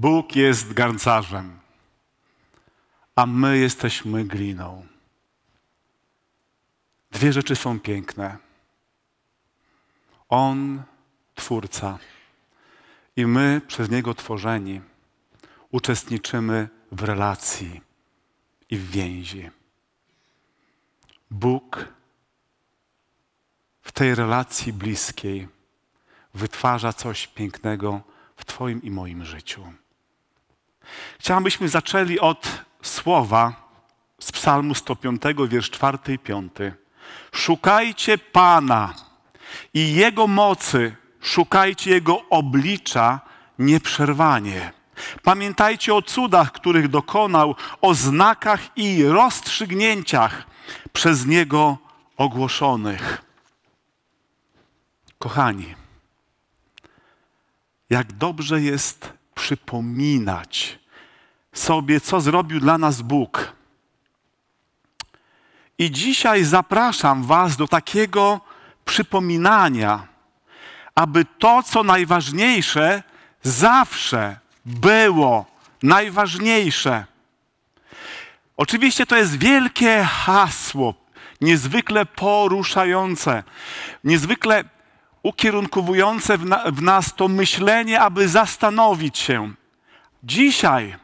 Bóg jest garncarzem, a my jesteśmy gliną. Dwie rzeczy są piękne. On twórca i my przez niego tworzeni uczestniczymy w relacji i w więzi. Bóg w tej relacji bliskiej wytwarza coś pięknego w Twoim i moim życiu. Chciałam, byśmy zaczęli od słowa z Psalmu 105, wiersz 4 i 5. Szukajcie Pana i Jego mocy, szukajcie Jego oblicza nieprzerwanie. Pamiętajcie o cudach, których dokonał, o znakach i rozstrzygnięciach przez Niego ogłoszonych. Kochani, jak dobrze jest przypominać sobie, co zrobił dla nas Bóg. I dzisiaj zapraszam Was do takiego przypominania, aby to, co najważniejsze, zawsze było najważniejsze. Oczywiście to jest wielkie hasło, niezwykle poruszające, niezwykle ukierunkowujące w, na, w nas to myślenie, aby zastanowić się. Dzisiaj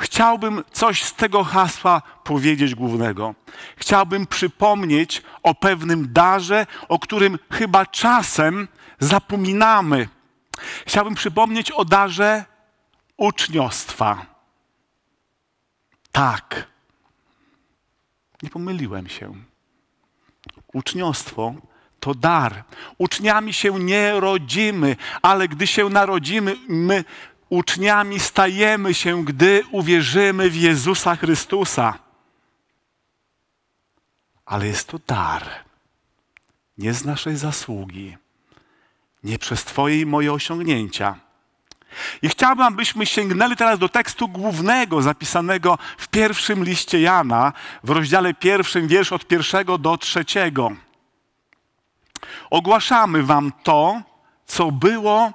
chciałbym coś z tego hasła powiedzieć głównego. Chciałbym przypomnieć o pewnym darze, o którym chyba czasem zapominamy. Chciałbym przypomnieć o darze uczniostwa. Tak. Nie pomyliłem się. Uczniostwo to dar. Uczniami się nie rodzimy, ale gdy się narodzimy, my uczniami stajemy się, gdy uwierzymy w Jezusa Chrystusa. Ale jest to dar, nie z naszej zasługi, nie przez Twoje i moje osiągnięcia. I chciałbym, abyśmy sięgnęli teraz do tekstu głównego zapisanego w pierwszym liście Jana, w rozdziale pierwszym, wiersz od pierwszego do trzeciego. Ogłaszamy Wam to, co było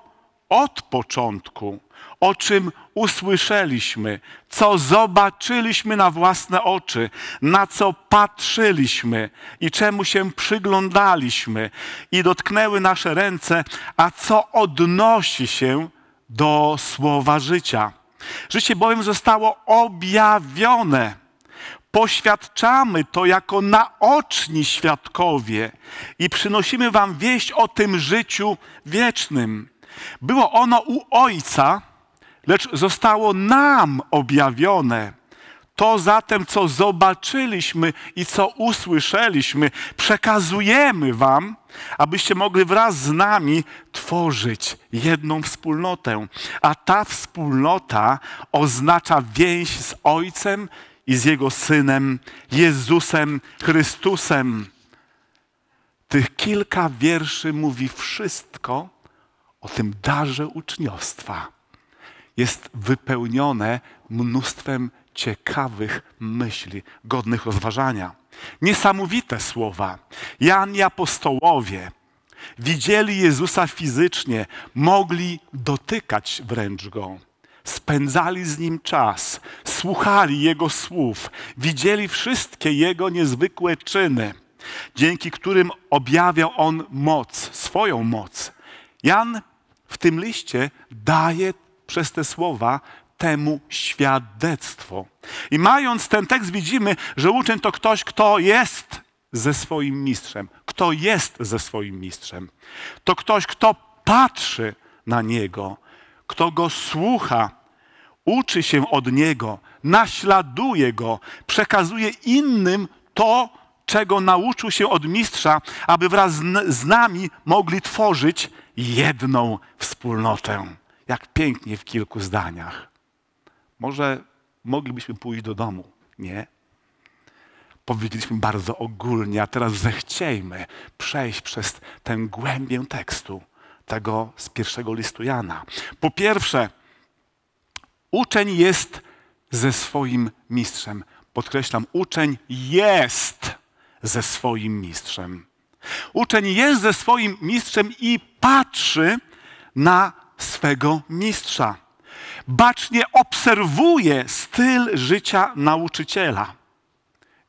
od początku, o czym usłyszeliśmy, co zobaczyliśmy na własne oczy, na co patrzyliśmy i czemu się przyglądaliśmy i dotknęły nasze ręce, a co odnosi się do słowa życia. Życie bowiem zostało objawione poświadczamy to jako naoczni świadkowie i przynosimy Wam wieść o tym życiu wiecznym. Było ono u Ojca, lecz zostało nam objawione. To zatem, co zobaczyliśmy i co usłyszeliśmy, przekazujemy Wam, abyście mogli wraz z nami tworzyć jedną wspólnotę. A ta wspólnota oznacza więź z Ojcem i z Jego Synem, Jezusem Chrystusem. Tych kilka wierszy mówi wszystko o tym darze uczniostwa. Jest wypełnione mnóstwem ciekawych myśli, godnych rozważania. Niesamowite słowa. Jan i apostołowie widzieli Jezusa fizycznie, mogli dotykać wręcz go spędzali z nim czas, słuchali jego słów, widzieli wszystkie jego niezwykłe czyny, dzięki którym objawiał on moc, swoją moc. Jan w tym liście daje przez te słowa temu świadectwo. I mając ten tekst, widzimy, że uczeń to ktoś, kto jest ze swoim mistrzem. Kto jest ze swoim mistrzem? To ktoś, kto patrzy na niego, kto go słucha, uczy się od Niego, naśladuje Go, przekazuje innym to, czego nauczył się od Mistrza, aby wraz z nami mogli tworzyć jedną wspólnotę. Jak pięknie w kilku zdaniach. Może moglibyśmy pójść do domu, nie? Powiedzieliśmy bardzo ogólnie, a teraz zechciejmy przejść przez tę głębię tekstu tego z pierwszego listu Jana. Po pierwsze, Uczeń jest ze swoim mistrzem. Podkreślam, uczeń jest ze swoim mistrzem. Uczeń jest ze swoim mistrzem i patrzy na swego mistrza. Bacznie obserwuje styl życia nauczyciela.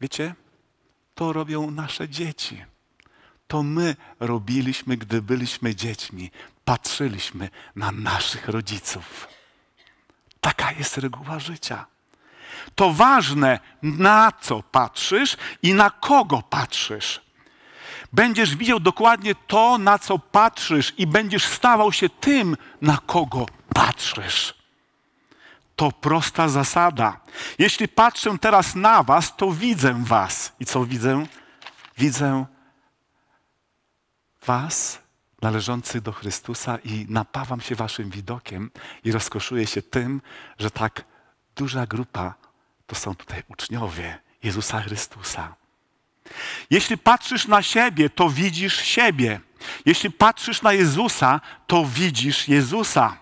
Wiecie, to robią nasze dzieci. To my robiliśmy, gdy byliśmy dziećmi. Patrzyliśmy na naszych rodziców. Taka jest reguła życia. To ważne, na co patrzysz i na kogo patrzysz. Będziesz widział dokładnie to, na co patrzysz, i będziesz stawał się tym, na kogo patrzysz. To prosta zasada. Jeśli patrzę teraz na Was, to widzę Was. I co widzę? Widzę Was należący do Chrystusa i napawam się Waszym widokiem i rozkoszuję się tym, że tak duża grupa to są tutaj uczniowie Jezusa Chrystusa. Jeśli patrzysz na siebie, to widzisz siebie. Jeśli patrzysz na Jezusa, to widzisz Jezusa.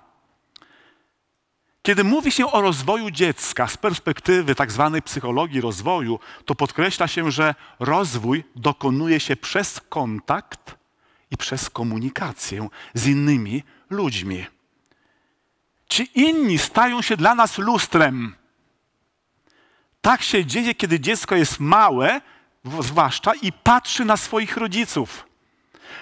Kiedy mówi się o rozwoju dziecka z perspektywy tzw. Tak psychologii rozwoju, to podkreśla się, że rozwój dokonuje się przez kontakt i przez komunikację z innymi ludźmi. Ci inni stają się dla nas lustrem. Tak się dzieje, kiedy dziecko jest małe, zwłaszcza, i patrzy na swoich rodziców.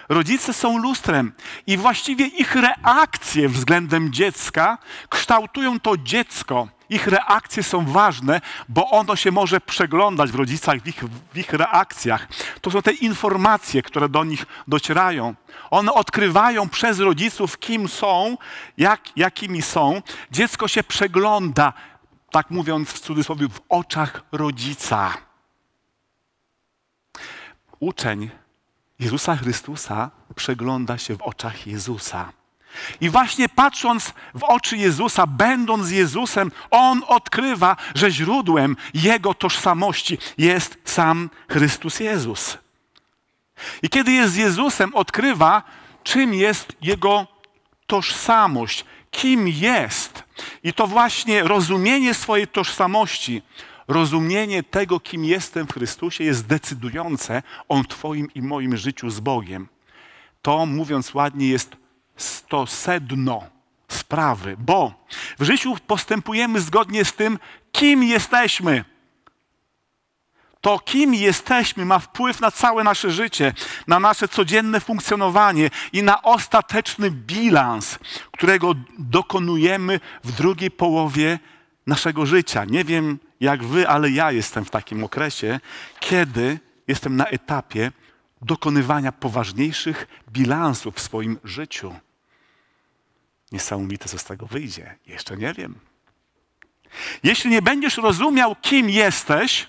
Rodzice są lustrem i właściwie ich reakcje względem dziecka kształtują to dziecko. Ich reakcje są ważne, bo ono się może przeglądać w rodzicach, w ich, w ich reakcjach. To są te informacje, które do nich docierają. One odkrywają przez rodziców, kim są, jak, jakimi są. Dziecko się przegląda, tak mówiąc w cudzysłowie, w oczach rodzica. Uczeń Jezusa Chrystusa przegląda się w oczach Jezusa. I właśnie patrząc w oczy Jezusa, będąc Jezusem, on odkrywa, że źródłem jego tożsamości jest sam Chrystus Jezus. I kiedy jest z Jezusem, odkrywa, czym jest jego tożsamość, kim jest. I to właśnie rozumienie swojej tożsamości, rozumienie tego, kim jestem w Chrystusie, jest decydujące o Twoim i moim życiu z Bogiem. To, mówiąc ładnie, jest to sedno sprawy, bo w życiu postępujemy zgodnie z tym, kim jesteśmy. To, kim jesteśmy, ma wpływ na całe nasze życie, na nasze codzienne funkcjonowanie i na ostateczny bilans, którego dokonujemy w drugiej połowie naszego życia. Nie wiem jak wy, ale ja jestem w takim okresie, kiedy jestem na etapie, dokonywania poważniejszych bilansów w swoim życiu. Niesamowite, co z tego wyjdzie. Jeszcze nie wiem. Jeśli nie będziesz rozumiał, kim jesteś,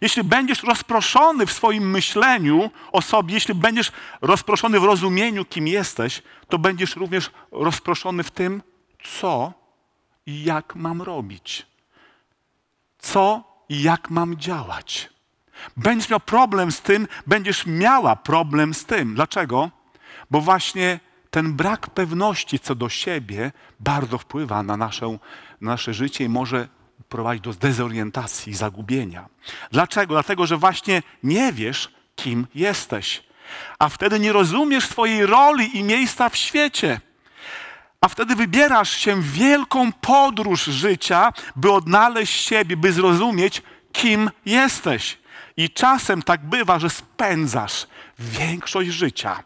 jeśli będziesz rozproszony w swoim myśleniu o sobie, jeśli będziesz rozproszony w rozumieniu, kim jesteś, to będziesz również rozproszony w tym, co i jak mam robić, co i jak mam działać. Będziesz miał problem z tym, będziesz miała problem z tym. Dlaczego? Bo właśnie ten brak pewności co do siebie bardzo wpływa na, naszą, na nasze życie i może prowadzić do dezorientacji, zagubienia. Dlaczego? Dlatego, że właśnie nie wiesz, kim jesteś. A wtedy nie rozumiesz swojej roli i miejsca w świecie. A wtedy wybierasz się w wielką podróż życia, by odnaleźć siebie, by zrozumieć, kim jesteś. I czasem tak bywa, że spędzasz większość życia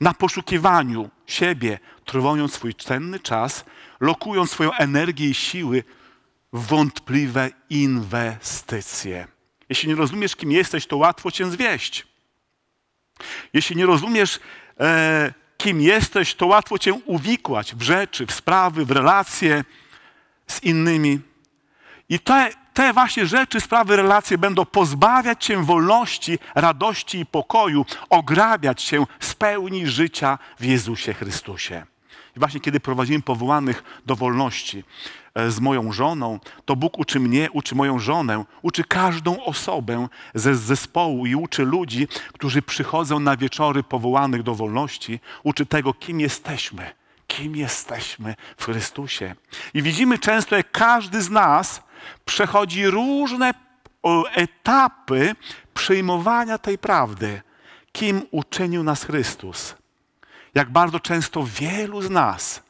na poszukiwaniu siebie, trwając swój cenny czas, lokując swoją energię i siły w wątpliwe inwestycje. Jeśli nie rozumiesz, kim jesteś, to łatwo cię zwieść. Jeśli nie rozumiesz, e, kim jesteś, to łatwo cię uwikłać w rzeczy, w sprawy, w relacje z innymi. I te, te właśnie rzeczy, sprawy, relacje będą pozbawiać cię wolności, radości i pokoju, ograbiać cię z pełni życia w Jezusie Chrystusie. I właśnie kiedy prowadziłem powołanych do wolności e, z moją żoną, to Bóg uczy mnie, uczy moją żonę, uczy każdą osobę ze zespołu i uczy ludzi, którzy przychodzą na wieczory powołanych do wolności, uczy tego, kim jesteśmy, kim jesteśmy w Chrystusie. I widzimy często, jak każdy z nas przechodzi różne etapy przyjmowania tej prawdy, kim uczynił nas Chrystus. Jak bardzo często wielu z nas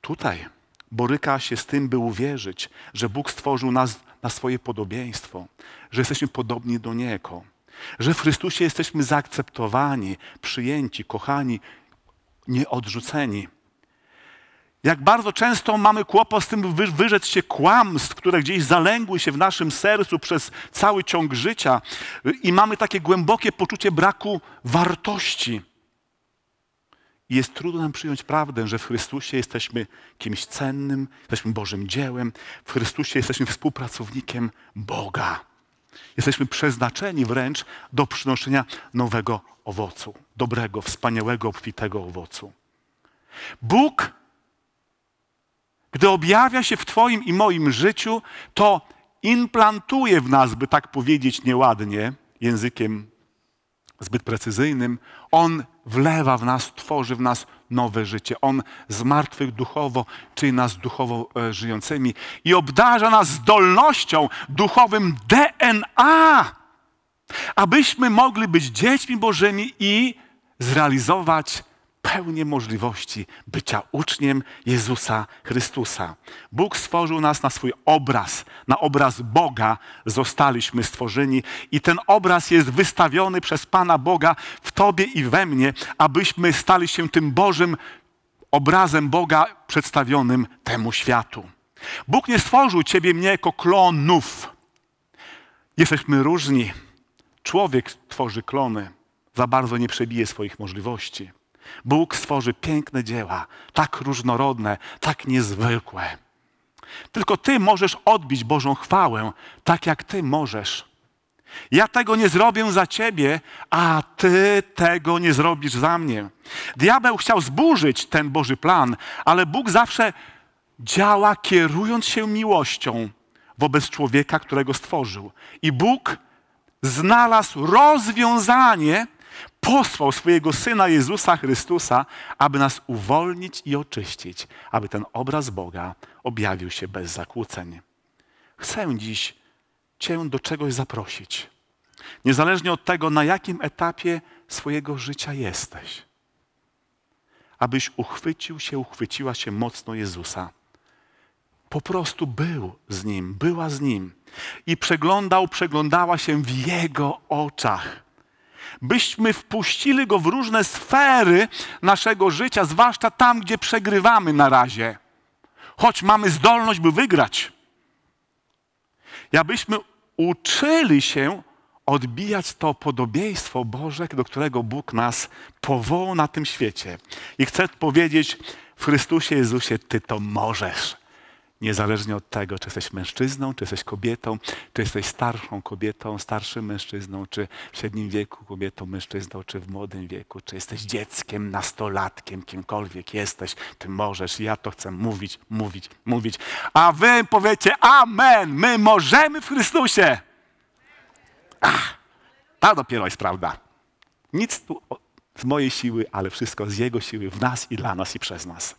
tutaj boryka się z tym, by uwierzyć, że Bóg stworzył nas na swoje podobieństwo, że jesteśmy podobni do Niego, że w Chrystusie jesteśmy zaakceptowani, przyjęci, kochani, nieodrzuceni. Jak bardzo często mamy kłopot z tym wy, wyrzec się kłamstw, które gdzieś zalęgły się w naszym sercu przez cały ciąg życia y, i mamy takie głębokie poczucie braku wartości. I jest trudno nam przyjąć prawdę, że w Chrystusie jesteśmy kimś cennym, jesteśmy Bożym dziełem, w Chrystusie jesteśmy współpracownikiem Boga. Jesteśmy przeznaczeni wręcz do przynoszenia nowego owocu, dobrego, wspaniałego, obfitego owocu. Bóg gdy objawia się w Twoim i moim życiu, to implantuje w nas, by tak powiedzieć nieładnie, językiem zbyt precyzyjnym, on wlewa w nas, tworzy w nas nowe życie. On z duchowo czyni nas duchowo e, żyjącymi i obdarza nas zdolnością duchowym DNA, abyśmy mogli być dziećmi Bożymi i zrealizować pełnię możliwości bycia uczniem Jezusa Chrystusa. Bóg stworzył nas na swój obraz, na obraz Boga zostaliśmy stworzeni i ten obraz jest wystawiony przez Pana Boga w Tobie i we mnie, abyśmy stali się tym Bożym obrazem Boga przedstawionym temu światu. Bóg nie stworzył Ciebie mnie jako klonów. Jesteśmy różni. Człowiek tworzy klony, za bardzo nie przebije swoich możliwości. Bóg stworzy piękne dzieła, tak różnorodne, tak niezwykłe. Tylko Ty możesz odbić Bożą chwałę, tak jak Ty możesz. Ja tego nie zrobię za Ciebie, a Ty tego nie zrobisz za mnie. Diabeł chciał zburzyć ten Boży plan, ale Bóg zawsze działa kierując się miłością wobec człowieka, którego stworzył. I Bóg znalazł rozwiązanie, posłał swojego Syna Jezusa Chrystusa, aby nas uwolnić i oczyścić, aby ten obraz Boga objawił się bez zakłóceń. Chcę dziś Cię do czegoś zaprosić, niezależnie od tego, na jakim etapie swojego życia jesteś, abyś uchwycił się, uchwyciła się mocno Jezusa. Po prostu był z Nim, była z Nim i przeglądał, przeglądała się w Jego oczach byśmy wpuścili go w różne sfery naszego życia, zwłaszcza tam, gdzie przegrywamy na razie. Choć mamy zdolność, by wygrać. jabyśmy uczyli się odbijać to podobieństwo Boże, do którego Bóg nas powołał na tym świecie. I chcę powiedzieć w Chrystusie Jezusie, Ty to możesz. Niezależnie od tego, czy jesteś mężczyzną, czy jesteś kobietą, czy jesteś starszą kobietą, starszym mężczyzną, czy w średnim wieku kobietą, mężczyzną, czy w młodym wieku, czy jesteś dzieckiem, nastolatkiem, kimkolwiek jesteś, ty możesz. Ja to chcę mówić, mówić, mówić. A wy powiecie Amen, my możemy w Chrystusie. Ach, ta dopiero jest prawda. Nic tu z mojej siły, ale wszystko z Jego siły, w nas i dla nas i przez nas.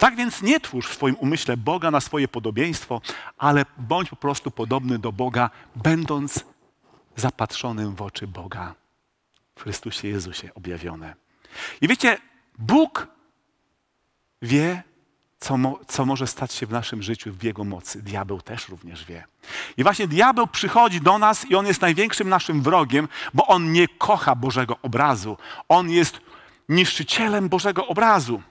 Tak więc nie twórz w swoim umyśle Boga na swoje podobieństwo, ale bądź po prostu podobny do Boga, będąc zapatrzonym w oczy Boga. W Chrystusie Jezusie objawione. I wiecie, Bóg wie, co, mo co może stać się w naszym życiu, w Jego mocy. Diabeł też również wie. I właśnie diabeł przychodzi do nas i on jest największym naszym wrogiem, bo on nie kocha Bożego obrazu. On jest niszczycielem Bożego obrazu.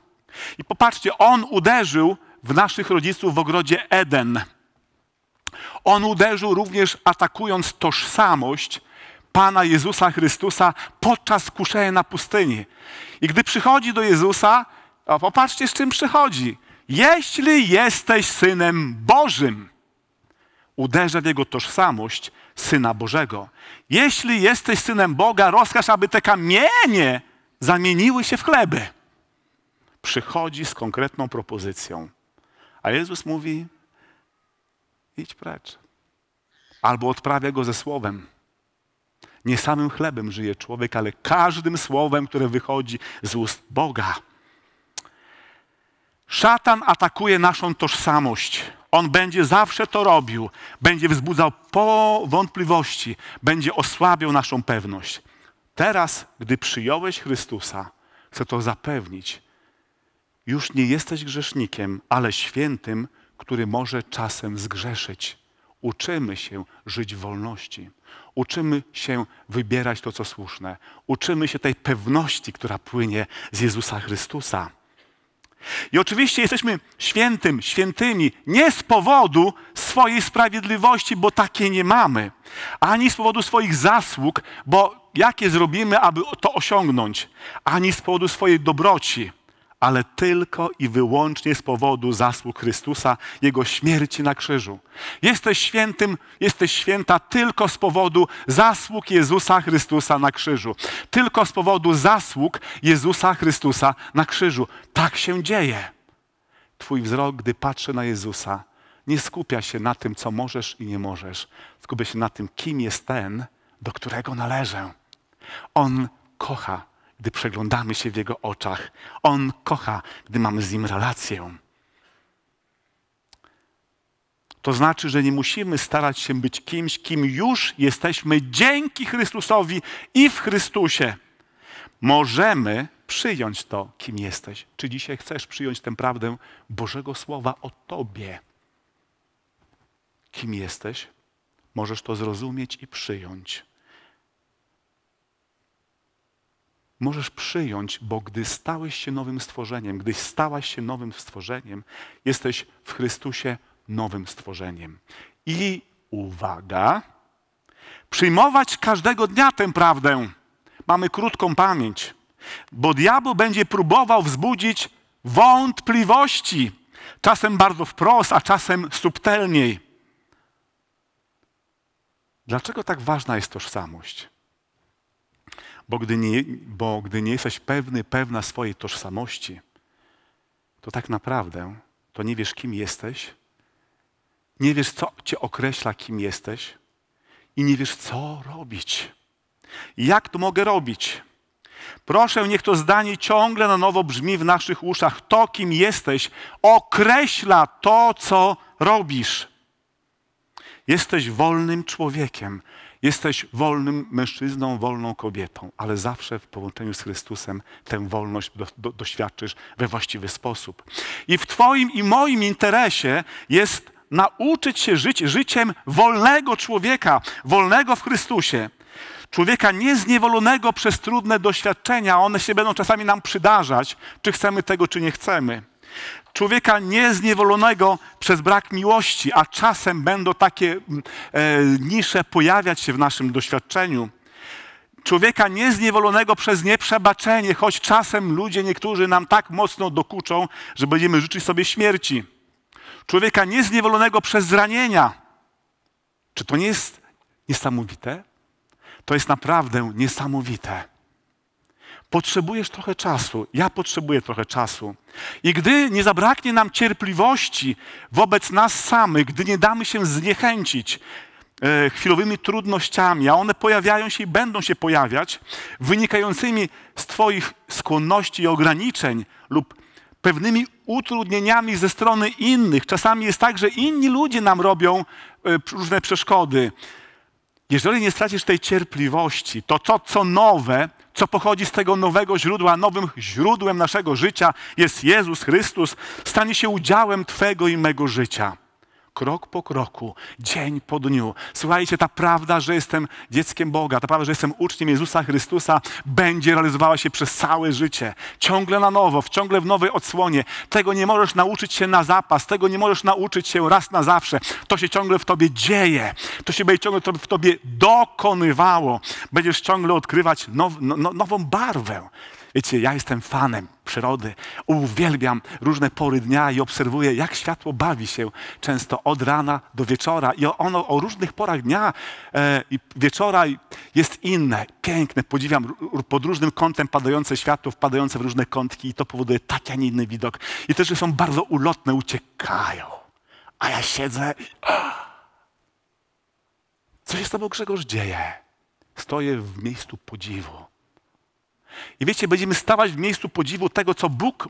I popatrzcie, on uderzył w naszych rodziców w ogrodzie Eden. On uderzył również atakując tożsamość Pana Jezusa Chrystusa podczas kuszenia na pustyni. I gdy przychodzi do Jezusa, a popatrzcie z czym przychodzi. Jeśli jesteś synem Bożym, uderza w jego tożsamość syna Bożego. Jeśli jesteś synem Boga, rozkaż, aby te kamienie zamieniły się w chleby przychodzi z konkretną propozycją. A Jezus mówi: idź precz. Albo odprawia go ze słowem. Nie samym chlebem żyje człowiek, ale każdym słowem, które wychodzi z ust Boga. Szatan atakuje naszą tożsamość. On będzie zawsze to robił, będzie wzbudzał wątpliwości. będzie osłabiał naszą pewność. Teraz, gdy przyjąłeś Chrystusa, chcę to zapewnić, już nie jesteś grzesznikiem, ale świętym, który może czasem zgrzeszyć. Uczymy się żyć w wolności. Uczymy się wybierać to, co słuszne. Uczymy się tej pewności, która płynie z Jezusa Chrystusa. I oczywiście jesteśmy świętym, świętymi nie z powodu swojej sprawiedliwości, bo takiej nie mamy, ani z powodu swoich zasług, bo jakie zrobimy, aby to osiągnąć, ani z powodu swojej dobroci, ale tylko i wyłącznie z powodu zasług Chrystusa, Jego śmierci na krzyżu. Jesteś świętym, jesteś święta tylko z powodu zasług Jezusa Chrystusa na krzyżu. Tylko z powodu zasług Jezusa Chrystusa na krzyżu. Tak się dzieje. Twój wzrok, gdy patrzy na Jezusa, nie skupia się na tym, co możesz i nie możesz. Skupia się na tym, kim jest ten, do którego należę. On kocha gdy przeglądamy się w Jego oczach. On kocha, gdy mamy z Nim relację. To znaczy, że nie musimy starać się być kimś, kim już jesteśmy dzięki Chrystusowi i w Chrystusie. Możemy przyjąć to, kim jesteś. Czy dzisiaj chcesz przyjąć tę prawdę Bożego Słowa o Tobie? Kim jesteś? Możesz to zrozumieć i przyjąć. możesz przyjąć, bo gdy stałeś się nowym stworzeniem, gdy stałaś się nowym stworzeniem, jesteś w Chrystusie nowym stworzeniem. I uwaga, przyjmować każdego dnia tę prawdę. Mamy krótką pamięć, bo diabeł będzie próbował wzbudzić wątpliwości, czasem bardzo wprost, a czasem subtelniej. Dlaczego tak ważna jest tożsamość? Bo gdy, nie, bo gdy nie jesteś pewny, pewna swojej tożsamości, to tak naprawdę to nie wiesz, kim jesteś, nie wiesz, co cię określa, kim jesteś i nie wiesz, co robić. Jak to mogę robić? Proszę, niech to zdanie ciągle na nowo brzmi w naszych uszach. To, kim jesteś, określa to, co robisz. Jesteś wolnym człowiekiem. Jesteś wolnym mężczyzną, wolną kobietą, ale zawsze w połączeniu z Chrystusem tę wolność do, do, doświadczysz we właściwy sposób. I w Twoim i moim interesie jest nauczyć się żyć życiem wolnego człowieka, wolnego w Chrystusie. Człowieka niezniewolonego przez trudne doświadczenia, one się będą czasami nam przydarzać, czy chcemy tego, czy nie chcemy człowieka niezniewolonego przez brak miłości, a czasem będą takie mm, e, nisze pojawiać się w naszym doświadczeniu. Człowieka niezniewolonego przez nieprzebaczenie, choć czasem ludzie niektórzy nam tak mocno dokuczą, że będziemy życzyć sobie śmierci. Człowieka niezniewolonego przez zranienia. Czy to nie jest niesamowite? To jest naprawdę niesamowite. Potrzebujesz trochę czasu, ja potrzebuję trochę czasu. I gdy nie zabraknie nam cierpliwości wobec nas samych, gdy nie damy się zniechęcić e, chwilowymi trudnościami, a one pojawiają się i będą się pojawiać, wynikającymi z Twoich skłonności i ograniczeń lub pewnymi utrudnieniami ze strony innych. Czasami jest tak, że inni ludzie nam robią e, różne przeszkody. Jeżeli nie stracisz tej cierpliwości, to to, co nowe, co pochodzi z tego nowego źródła, nowym źródłem naszego życia jest Jezus Chrystus, stanie się udziałem Twego i mego życia krok po kroku, dzień po dniu. Słuchajcie, ta prawda, że jestem dzieckiem Boga, ta prawda, że jestem uczniem Jezusa Chrystusa, będzie realizowała się przez całe życie. Ciągle na nowo, w ciągle w nowej odsłonie. Tego nie możesz nauczyć się na zapas, tego nie możesz nauczyć się raz na zawsze. To się ciągle w tobie dzieje, to się będzie ciągle w tobie dokonywało. Będziesz ciągle odkrywać now, no, no, nową barwę. Wiecie, ja jestem fanem przyrody, uwielbiam różne pory dnia i obserwuję, jak światło bawi się często od rana do wieczora i ono o różnych porach dnia e, i wieczora jest inne, piękne. Podziwiam pod różnym kątem padające światło, wpadające w różne kątki i to powoduje taki, a nie inny widok. I też, że są bardzo ulotne, uciekają. A ja siedzę i... Co się z tobą, Grzegorz, dzieje? Stoję w miejscu podziwu i wiecie, będziemy stawać w miejscu podziwu tego, co Bóg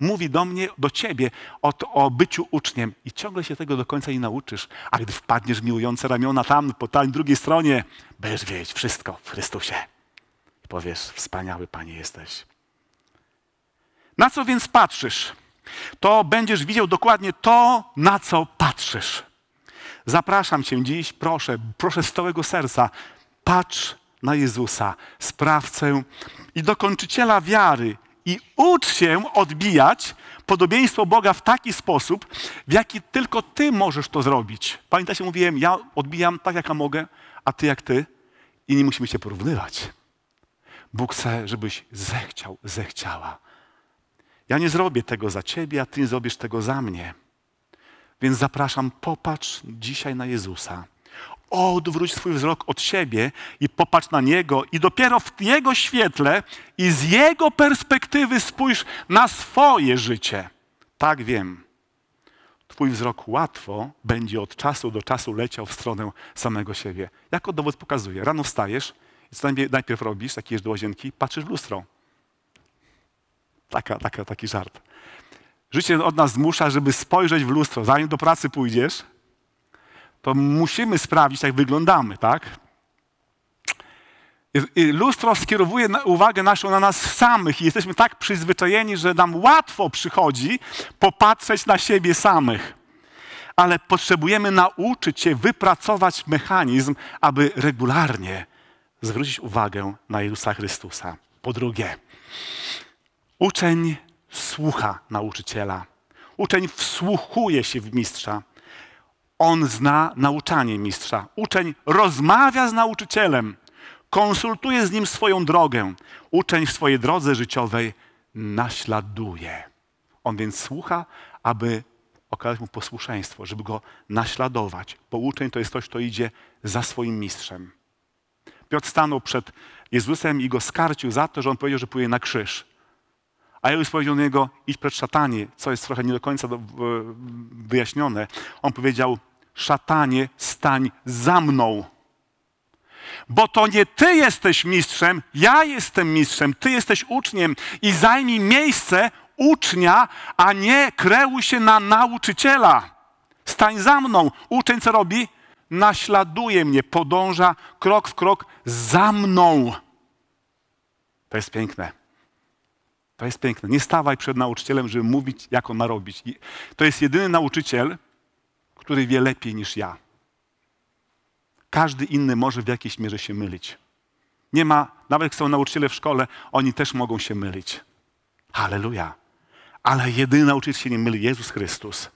mówi do mnie, do ciebie o, to, o byciu uczniem. I ciągle się tego do końca nie nauczysz. A gdy wpadniesz miłujące ramiona tam, po tej drugiej stronie, będziesz wiedzieć wszystko w Chrystusie. I powiesz, wspaniały Panie jesteś. Na co więc patrzysz? To będziesz widział dokładnie to, na co patrzysz. Zapraszam Cię dziś, proszę, proszę z całego serca, patrz na Jezusa, sprawcę i dokończyciela wiary. I ucz się odbijać podobieństwo Boga w taki sposób, w jaki tylko Ty możesz to zrobić. Pamiętasz, mówiłem, ja odbijam tak, jak ja mogę, a Ty jak Ty. I nie musimy się porównywać. Bóg chce, żebyś zechciał, zechciała. Ja nie zrobię tego za Ciebie, a Ty nie zrobisz tego za mnie. Więc zapraszam, popatrz dzisiaj na Jezusa odwróć swój wzrok od siebie i popatrz na Niego i dopiero w Jego świetle i z Jego perspektywy spójrz na swoje życie. Tak wiem. Twój wzrok łatwo będzie od czasu do czasu leciał w stronę samego siebie. Jako dowód pokazuję. Rano wstajesz i co najpierw robisz, taki jesz do łazienki, patrzysz w lustro. Taka, taka, taki żart. Życie od nas zmusza, żeby spojrzeć w lustro. Zanim do pracy pójdziesz, to musimy sprawdzić, jak wyglądamy, tak? Lustro skierowuje uwagę naszą na nas samych i jesteśmy tak przyzwyczajeni, że nam łatwo przychodzi popatrzeć na siebie samych. Ale potrzebujemy nauczyć się wypracować mechanizm, aby regularnie zwrócić uwagę na Jezusa Chrystusa. Po drugie, uczeń słucha nauczyciela. Uczeń wsłuchuje się w mistrza. On zna nauczanie mistrza. Uczeń rozmawia z nauczycielem, konsultuje z nim swoją drogę. Uczeń w swojej drodze życiowej naśladuje. On więc słucha, aby okazać mu posłuszeństwo, żeby go naśladować. Bo uczeń to jest ktoś, kto idzie za swoim mistrzem. Piotr stanął przed Jezusem i go skarcił za to, że on powiedział, że pójdzie na krzyż. A Jezus powiedział do niego, idź przed szatanie, co jest trochę nie do końca wyjaśnione. On powiedział, szatanie, stań za mną. Bo to nie ty jesteś mistrzem, ja jestem mistrzem, ty jesteś uczniem i zajmij miejsce ucznia, a nie kreuj się na nauczyciela. Stań za mną. Uczeń co robi? Naśladuje mnie, podąża krok w krok za mną. To jest piękne. To jest piękne. Nie stawaj przed nauczycielem, żeby mówić, jak on ma robić. To jest jedyny nauczyciel, który wie lepiej niż ja. Każdy inny może w jakiejś mierze się mylić. Nie ma, nawet jak są nauczyciele w szkole, oni też mogą się mylić. Halleluja. Ale jedyny nauczyciel się nie myli, Jezus Chrystus.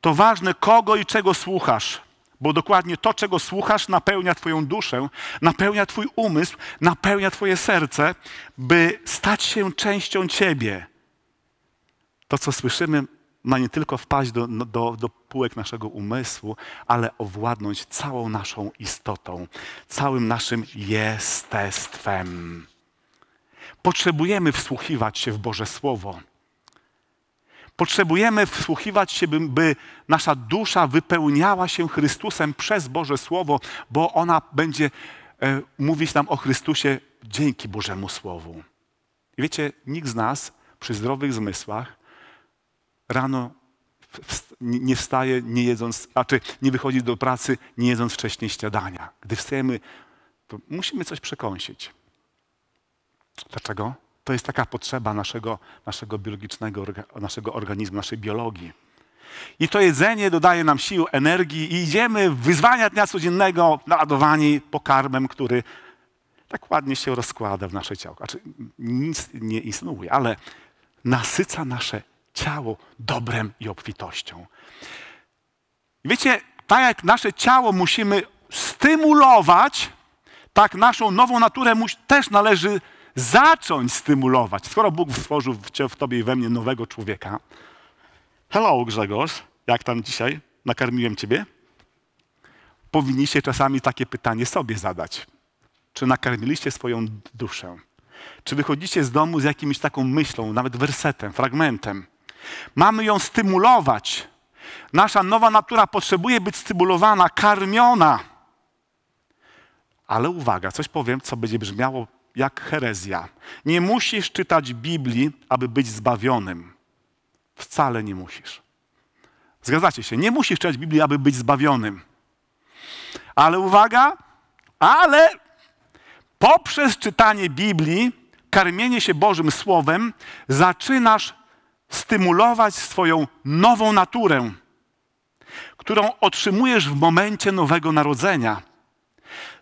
To ważne, kogo i czego słuchasz, bo dokładnie to, czego słuchasz, napełnia Twoją duszę, napełnia Twój umysł, napełnia Twoje serce, by stać się częścią Ciebie. To, co słyszymy, ma nie tylko wpaść do, no, do, do półek naszego umysłu, ale owładnąć całą naszą istotą, całym naszym jestestwem. Potrzebujemy wsłuchiwać się w Boże Słowo. Potrzebujemy wsłuchiwać się, by, by nasza dusza wypełniała się Chrystusem przez Boże Słowo, bo ona będzie e, mówić nam o Chrystusie dzięki Bożemu Słowu. I wiecie, nikt z nas przy zdrowych zmysłach rano nie wstaje, nie jedząc, a czy nie wychodzi do pracy, nie jedząc wcześniej śniadania. Gdy wstajemy, to musimy coś przekąsić. Dlaczego? To jest taka potrzeba naszego, naszego biologicznego, naszego organizmu, naszej biologii. I to jedzenie dodaje nam sił, energii i idziemy w wyzwania dnia codziennego naładowani pokarmem, który tak ładnie się rozkłada w nasze ciało. Znaczy, nic nie istnieje, ale nasyca nasze ciało dobrem i obfitością. Wiecie, tak jak nasze ciało musimy stymulować, tak naszą nową naturę też należy zacząć stymulować. Skoro Bóg stworzył w, tobie i we mnie nowego człowieka. Hello Grzegorz, jak tam dzisiaj? Nakarmiłem ciebie? Powinniście czasami takie pytanie sobie zadać. Czy nakarmiliście swoją duszę? Czy wychodzicie z domu z jakimś taką myślą, nawet wersetem, fragmentem? Mamy ją stymulować. Nasza nowa natura potrzebuje być stymulowana, karmiona. Ale uwaga, coś powiem, co będzie brzmiało jak herezja. Nie musisz czytać Biblii, aby być zbawionym. Wcale nie musisz. Zgadzacie się? Nie musisz czytać Biblii, aby być zbawionym. Ale uwaga, ale poprzez czytanie Biblii, karmienie się Bożym Słowem, zaczynasz stymulować swoją nową naturę, którą otrzymujesz w momencie nowego narodzenia.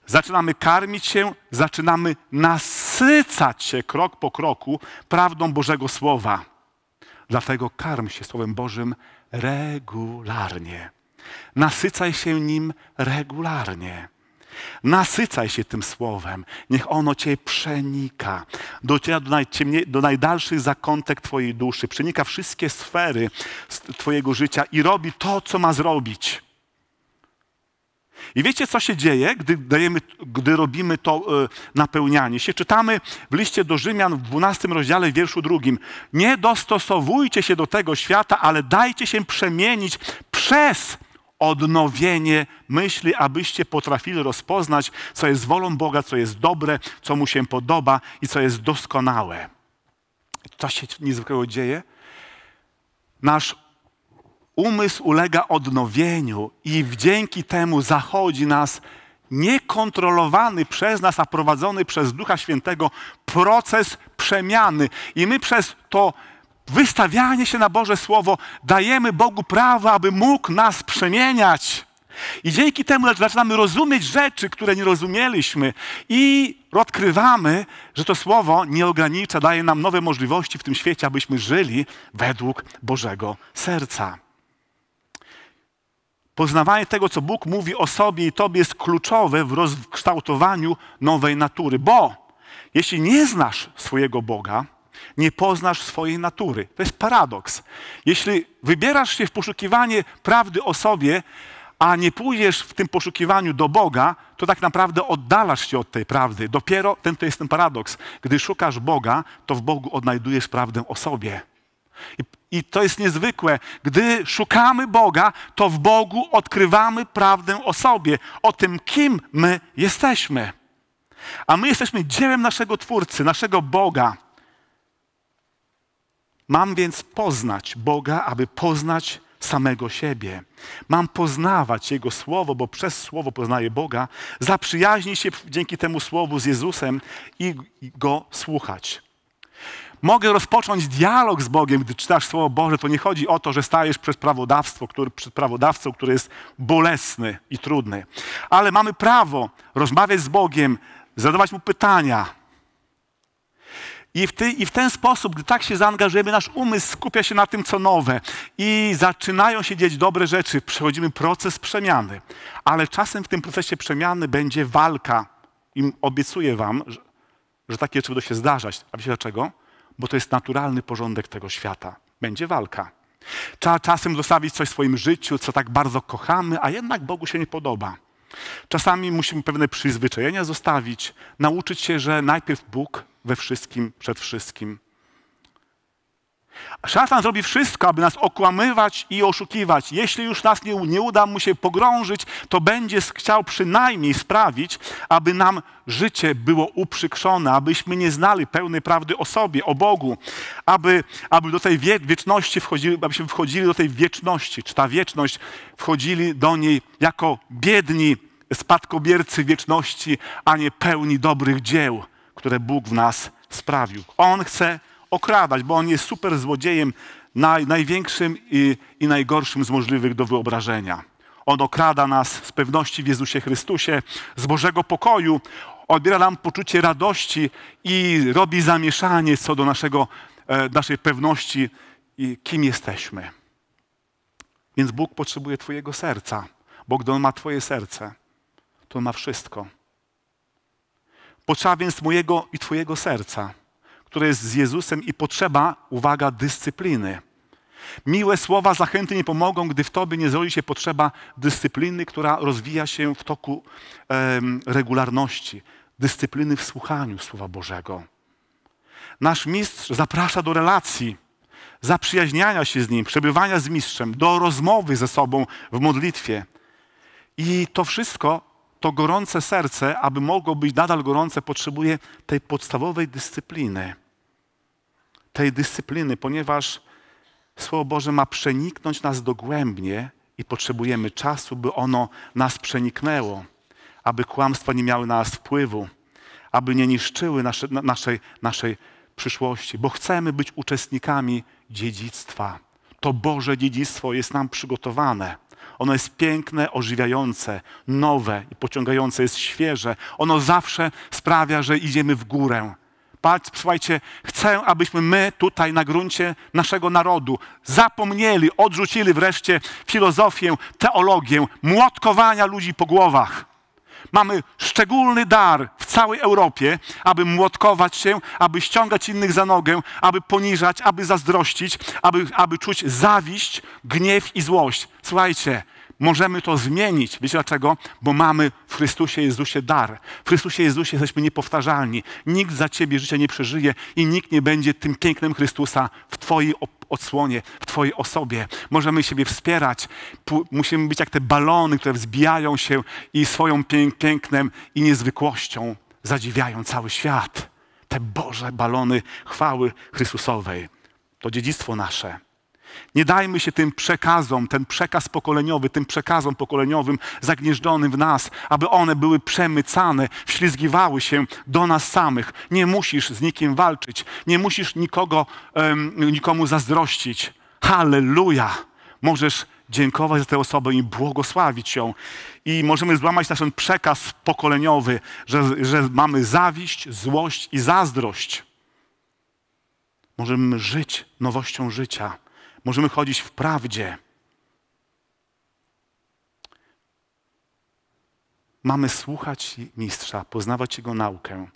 Zaczynamy karmić się, zaczynamy nasycać się krok po kroku prawdą Bożego Słowa. Dlatego karm się Słowem Bożym regularnie. Nasycaj się nim regularnie. Nasycaj się tym słowem. Niech ono Cię przenika. Dociera do, najciemniej, do najdalszych zakątek Twojej duszy. Przenika wszystkie sfery Twojego życia i robi to, co ma zrobić. I wiecie, co się dzieje, gdy, dajemy, gdy robimy to y, napełnianie się? Czytamy w liście do Rzymian w 12 rozdziale, wierszu drugim. Nie dostosowujcie się do tego świata, ale dajcie się przemienić przez odnowienie myśli, abyście potrafili rozpoznać, co jest wolą Boga, co jest dobre, co mu się podoba i co jest doskonałe. Co się niezwykłego dzieje? Nasz umysł ulega odnowieniu i dzięki temu zachodzi nas niekontrolowany przez nas, a prowadzony przez Ducha Świętego proces przemiany. I my przez to wystawianie się na Boże Słowo, dajemy Bogu prawo, aby mógł nas przemieniać. I dzięki temu zaczynamy rozumieć rzeczy, które nie rozumieliśmy, i odkrywamy, że to słowo nie ogranicza, daje nam nowe możliwości w tym świecie, abyśmy żyli według Bożego serca. Poznawanie tego, co Bóg mówi o sobie i tobie, jest kluczowe w rozkształtowaniu nowej natury, bo jeśli nie znasz swojego Boga, nie poznasz swojej natury. To jest paradoks. Jeśli wybierasz się w poszukiwanie prawdy o sobie, a nie pójdziesz w tym poszukiwaniu do Boga, to tak naprawdę oddalasz się od tej prawdy. Dopiero ten to jest ten paradoks. Gdy szukasz Boga, to w Bogu odnajdujesz prawdę o sobie. I, I, to jest niezwykłe. Gdy szukamy Boga, to w Bogu odkrywamy prawdę o sobie, o tym, kim my jesteśmy. A my jesteśmy dziełem naszego Twórcy, naszego Boga. Mam więc poznać Boga, aby poznać samego siebie. Mam poznawać Jego Słowo, bo przez Słowo poznaję Boga, zaprzyjaźnić się dzięki temu Słowu z Jezusem i Go słuchać. Mogę rozpocząć dialog z Bogiem, gdy czytasz Słowo Boże. To nie chodzi o to, że stajesz przed prawodawstwo, który, przed prawodawcą, który jest bolesny i trudny. Ale mamy prawo rozmawiać z Bogiem, zadawać Mu pytania, i w, ty, I w, ten sposób, gdy tak się zaangażujemy, nasz umysł skupia się na tym, co nowe i zaczynają się dzieć dobre rzeczy. Przechodzimy proces przemiany, ale czasem w tym procesie przemiany będzie walka. I obiecuję Wam, że, że takie rzeczy będą się zdarzać. A wiecie dlaczego? Bo to jest naturalny porządek tego świata. Będzie walka. Trzeba czasem zostawić coś w swoim życiu, co tak bardzo kochamy, a jednak Bogu się nie podoba. Czasami musimy pewne przyzwyczajenia zostawić, nauczyć się, że najpierw Bóg we wszystkim, przed wszystkim. Szatan zrobi wszystko, aby nas okłamywać i oszukiwać. Jeśli już nas nie, nie uda mu się pogrążyć, to będzie chciał przynajmniej sprawić, aby nam życie było uprzykrzone, abyśmy nie znali pełnej prawdy o sobie, o Bogu, aby, aby do tej wieczności wchodzili, abyśmy wchodzili do tej wieczności, czy ta wieczność wchodzili do niej jako biedni spadkobiercy wieczności, a nie pełni dobrych dzieł, które Bóg w nas sprawił. On chce okradać, bo on jest super złodziejem, naj, największym i, i najgorszym z możliwych do wyobrażenia. On okrada nas z pewności w Jezusie Chrystusie, z Bożego pokoju, odbiera nam poczucie radości i robi zamieszanie co do naszego, e, naszej pewności, kim jesteśmy. Więc Bóg potrzebuje Twojego serca, bo gdy On ma Twoje serce, to On ma wszystko. Potrzeba więc mojego i Twojego serca które jest z Jezusem i potrzeba, uwaga, dyscypliny. Miłe słowa zachęty nie pomogą, gdy w tobie nie zrodzi się potrzeba dyscypliny, która rozwija się w toku em, regularności, dyscypliny w słuchaniu Słowa Bożego. Nasz mistrz zaprasza do relacji, zaprzyjaźniania się z nim, przebywania z mistrzem, do rozmowy ze sobą w modlitwie. I to wszystko to gorące serce, aby mogło być nadal gorące, potrzebuje tej podstawowej dyscypliny. Tej dyscypliny, ponieważ Słowo Boże ma przeniknąć nas dogłębnie i potrzebujemy czasu, by ono nas przeniknęło, aby kłamstwa nie miały na nas wpływu, aby nie niszczyły nasze, naszej, naszej przyszłości, bo chcemy być uczestnikami dziedzictwa. To Boże dziedzictwo jest nam przygotowane. Ono jest piękne, ożywiające, nowe i pociągające, jest świeże. Ono zawsze sprawia, że idziemy w górę. Patrz, słuchajcie, chcę, abyśmy my tutaj na gruncie naszego narodu zapomnieli, odrzucili wreszcie filozofię, teologię, młotkowania ludzi po głowach. Mamy szczególny dar w całej Europie, aby młotkować się, aby ściągać innych za nogę, aby poniżać, aby zazdrościć, aby, aby czuć zawiść, gniew i złość. Słuchajcie, możemy to zmienić. Wiecie dlaczego? Bo mamy w Chrystusie Jezusie dar. W Chrystusie Jezusie jesteśmy niepowtarzalni. Nikt za ciebie życia nie przeżyje i nikt nie będzie tym pięknem Chrystusa w twojej odsłonie, w twojej osobie. Możemy siebie wspierać. Musimy być jak te balony, które wzbijają się i swoją pięknem i niezwykłością zadziwiają cały świat. Te Boże balony chwały Chrystusowej. To dziedzictwo nasze. Nie dajmy się tym przekazom, ten przekaz pokoleniowy, tym przekazom pokoleniowym zagnieżdżonym w nas, aby one były przemycane, wślizgiwały się do nas samych. Nie musisz z nikim walczyć, nie musisz nikogo, um, nikomu zazdrościć. Halleluja! Możesz dziękować za tę osobę i błogosławić ją. I możemy złamać nasz przekaz pokoleniowy, że, że mamy zawiść, złość i zazdrość. Możemy żyć nowością życia Możemy chodzić w prawdzie. Mamy słuchać mistrza, poznawać jego naukę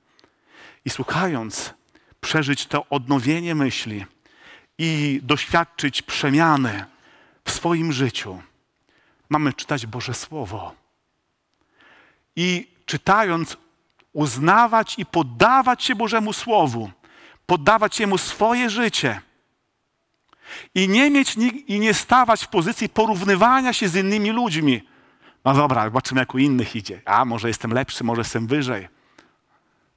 i słuchając, przeżyć to odnowienie myśli i doświadczyć przemiany w swoim życiu. Mamy czytać Boże Słowo i czytając, uznawać i poddawać się Bożemu Słowu, poddawać Jemu swoje życie i nie mieć i nie stawać w pozycji porównywania się z innymi ludźmi. No dobra, zobaczymy, jak u innych idzie. A może jestem lepszy, może jestem wyżej.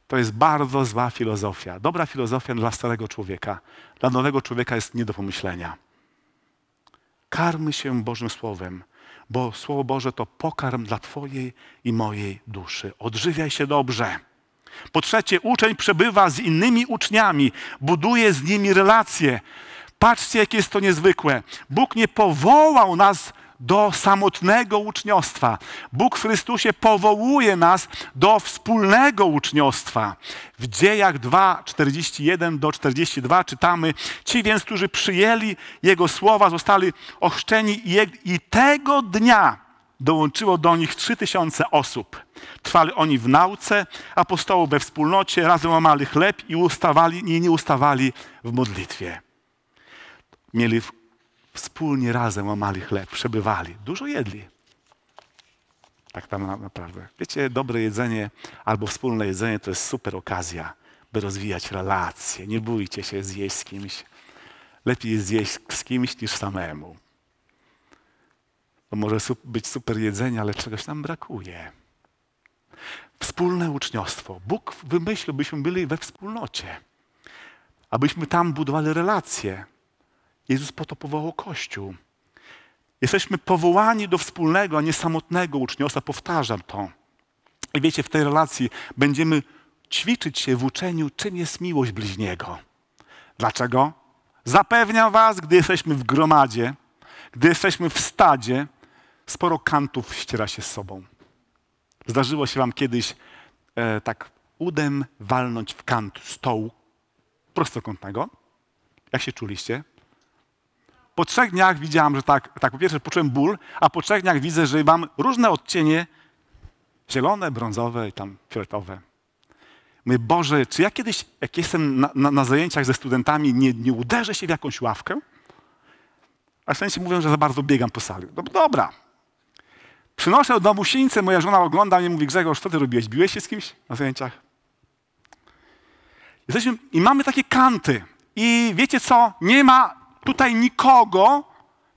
To jest bardzo zła filozofia. Dobra filozofia dla starego człowieka. Dla nowego człowieka jest nie do pomyślenia. Karmy się Bożym Słowem, bo Słowo Boże to pokarm dla Twojej i mojej duszy. Odżywiaj się dobrze. Po trzecie, uczeń przebywa z innymi uczniami, buduje z nimi relacje. Patrzcie, jakie jest to niezwykłe. Bóg nie powołał nas do samotnego uczniostwa. Bóg w Chrystusie powołuje nas do wspólnego uczniostwa. W dziejach 2, 41 do 42 czytamy: Ci więc, którzy przyjęli Jego słowa, zostali ochrzczeni i tego dnia dołączyło do nich 3000 osób. Trwali oni w nauce apostołów we wspólnocie, razem łamali chleb i ustawali, nie nie ustawali w modlitwie mieli wspólnie razem, łamali chleb, przebywali, dużo jedli. Tak tam naprawdę. Wiecie, dobre jedzenie albo wspólne jedzenie to jest super okazja, by rozwijać relacje. Nie bójcie się zjeść z kimś. Lepiej jest zjeść z kimś niż samemu. To może być super jedzenie, ale czegoś nam brakuje. Wspólne uczniostwo. Bóg wymyślił, byśmy byli we wspólnocie, abyśmy tam budowali relacje. Jezus po to powołał Kościół. Jesteśmy powołani do wspólnego, a nie samotnego uczniostwa. Powtarzam to. I wiecie, w tej relacji będziemy ćwiczyć się w uczeniu, czym jest miłość bliźniego. Dlaczego? Zapewniam Was, gdy jesteśmy w gromadzie, gdy jesteśmy w stadzie, sporo kantów ściera się z sobą. Zdarzyło się Wam kiedyś e, tak udem walnąć w kant stołu prostokątnego? Jak się czuliście? po trzech dniach widziałam, że tak, tak po pierwsze poczułem ból, a po trzech dniach widzę, że mam różne odcienie zielone, brązowe i tam fioletowe. Mój Boże, czy ja kiedyś, jak jestem na, na, na zajęciach ze studentami, nie, nie, uderzę się w jakąś ławkę? A studenci mówią, że za bardzo biegam po sali. No, dobra. Przynoszę do musińce, moja żona ogląda mnie i mówi, Grzegorz, co ty robiłeś? Biłeś się z kimś na zajęciach? Jesteśmy, I mamy takie kanty. I wiecie co? Nie ma tutaj nikogo,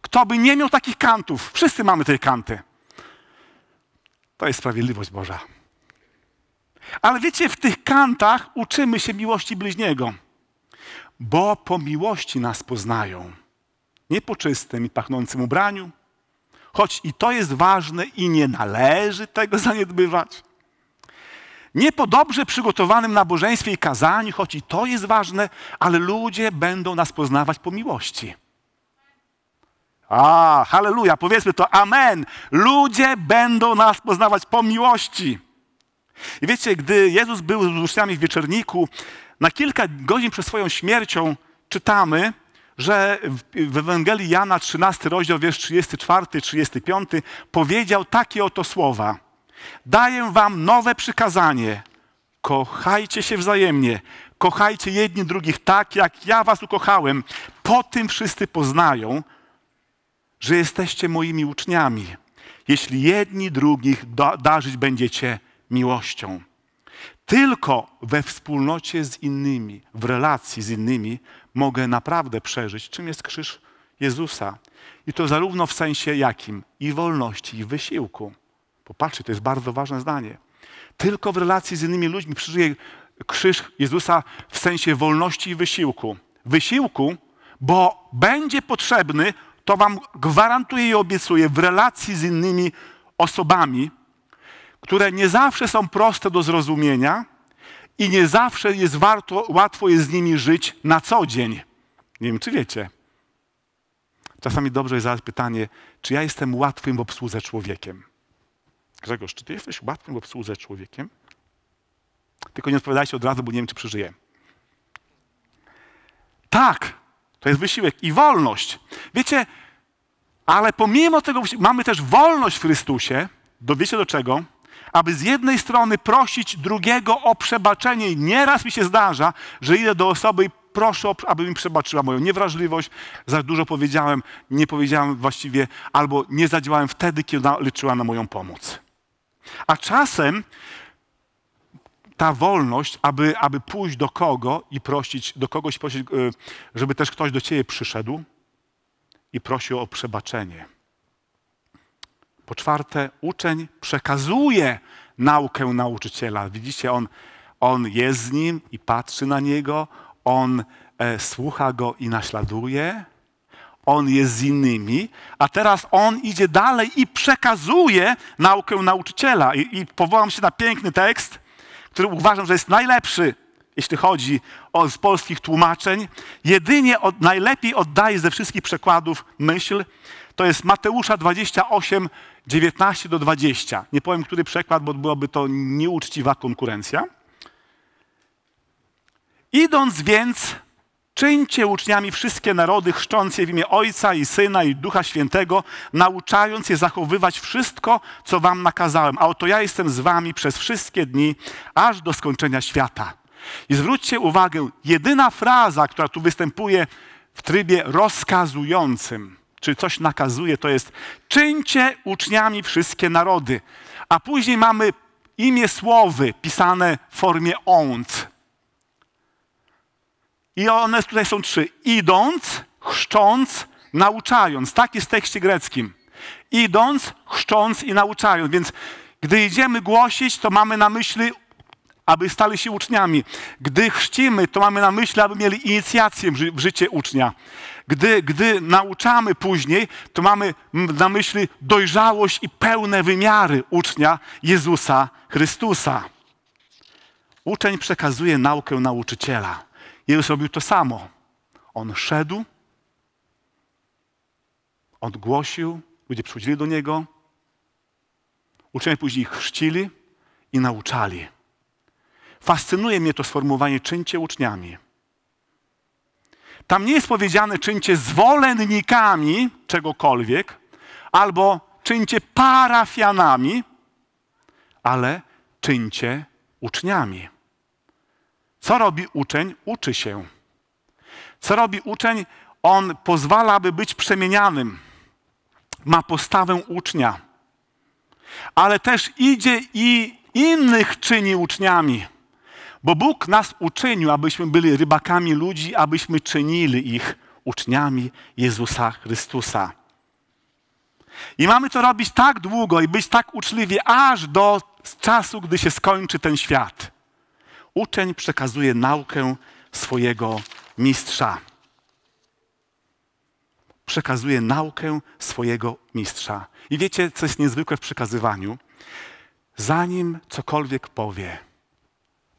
kto by nie miał takich kantów. Wszyscy mamy te kanty. To jest sprawiedliwość Boża. Ale wiecie, w tych kantach uczymy się miłości bliźniego, bo po miłości nas poznają. Nie po czystym i pachnącym ubraniu, choć i to jest ważne i nie należy tego zaniedbywać. Nie po dobrze przygotowanym nabożeństwie i kazaniu, choć i to jest ważne, ale ludzie będą nas poznawać po miłości. A, halleluja, powiedzmy to, amen. Ludzie będą nas poznawać po miłości. I wiecie, gdy Jezus był z uczniami w wieczorniku, na kilka godzin przed swoją śmiercią czytamy, że w Ewangelii Jana, 13 rozdział, wiersz 34, 35, powiedział takie oto słowa – Daję wam nowe przykazanie. Kochajcie się wzajemnie. Kochajcie jedni drugich tak, jak ja was ukochałem. Po tym wszyscy poznają, że jesteście moimi uczniami, jeśli jedni drugich darzyć będziecie miłością. Tylko we wspólnocie z innymi, w relacji z innymi, mogę naprawdę przeżyć, czym jest krzyż Jezusa. I to zarówno w sensie jakim i wolności, i wysiłku. Popatrzcie, to jest bardzo ważne zdanie. Tylko w relacji z innymi ludźmi przeżyje krzyż Jezusa w sensie wolności i wysiłku. Wysiłku, bo będzie potrzebny, to Wam gwarantuję i obiecuję, w relacji z innymi osobami, które nie zawsze są proste do zrozumienia i nie zawsze jest warto, łatwo jest z nimi żyć na co dzień. Nie wiem, czy wiecie. Czasami dobrze jest zadać pytanie, czy ja jestem łatwym w obsłudze człowiekiem? Grzegorz, czy ty jesteś łatwym w obsłudze człowiekiem? Tylko nie odpowiadajcie od razu, bo nie wiem, czy przeżyję. Tak, to jest wysiłek i wolność. Wiecie, ale pomimo tego mamy też wolność w Chrystusie, do, do czego? Aby z jednej strony prosić drugiego o przebaczenie. I nieraz mi się zdarza, że idę do osoby i proszę, aby mi przebaczyła moją niewrażliwość, za dużo powiedziałem, nie powiedziałem właściwie, albo nie zadziałałem wtedy, kiedy liczyła na moją pomoc. A czasem ta wolność, aby, aby pójść do kogo i prosić, do kogoś prosić, y, żeby też ktoś do ciebie przyszedł i prosił o przebaczenie. Po czwarte, uczeń przekazuje naukę nauczyciela. Widzicie, on, on jest z nim i patrzy na niego, on e, słucha go i naśladuje on jest z innymi, a teraz on idzie dalej i przekazuje naukę nauczyciela. I, i powołam się na piękny tekst, który uważam, że jest najlepszy, jeśli chodzi o z polskich tłumaczeń. Jedynie od, najlepiej oddaje ze wszystkich przekładów myśl. To jest Mateusza 28, 19 do 20. Nie powiem, który przekład, bo byłaby to nieuczciwa konkurencja. Idąc więc Czyńcie uczniami wszystkie narody, chrzcząc je w imię Ojca i Syna i Ducha Świętego, nauczając je zachowywać wszystko, co wam nakazałem. A oto ja jestem z wami przez wszystkie dni, aż do skończenia świata. I zwróćcie uwagę, jedyna fraza, która tu występuje w trybie rozkazującym, czy coś nakazuje, to jest czyńcie uczniami wszystkie narody. A później mamy imię słowy pisane w formie ąd. I one tutaj są trzy. Idąc, chrzcząc, nauczając. Tak jest w tekście greckim. Idąc, chrzcząc i nauczając. Więc gdy idziemy głosić, to mamy na myśli, aby stali się uczniami. Gdy chrzcimy, to mamy na myśli, aby mieli inicjację w życie ucznia. Gdy, gdy nauczamy później, to mamy na myśli dojrzałość i pełne wymiary ucznia Jezusa Chrystusa. Uczeń przekazuje naukę nauczyciela. Jezus robił to samo. On szedł, on głosił, ludzie przychodzili do Niego, uczniowie później chrzcili i nauczali. Fascynuje mnie to sformułowanie czyńcie uczniami. Tam nie jest powiedziane czyńcie zwolennikami czegokolwiek albo czyńcie parafianami, ale czyńcie uczniami. Co robi uczeń? Uczy się. Co robi uczeń? On pozwala, aby być przemienianym. Ma postawę ucznia. Ale też idzie i innych czyni uczniami. Bo Bóg nas uczynił, abyśmy byli rybakami ludzi, abyśmy czynili ich uczniami Jezusa Chrystusa. I mamy to robić tak długo i być tak uczliwi, aż do czasu, gdy się skończy ten świat uczeń przekazuje naukę swojego mistrza. Przekazuje naukę swojego mistrza. I wiecie, co jest niezwykłe w przekazywaniu? Zanim cokolwiek powie,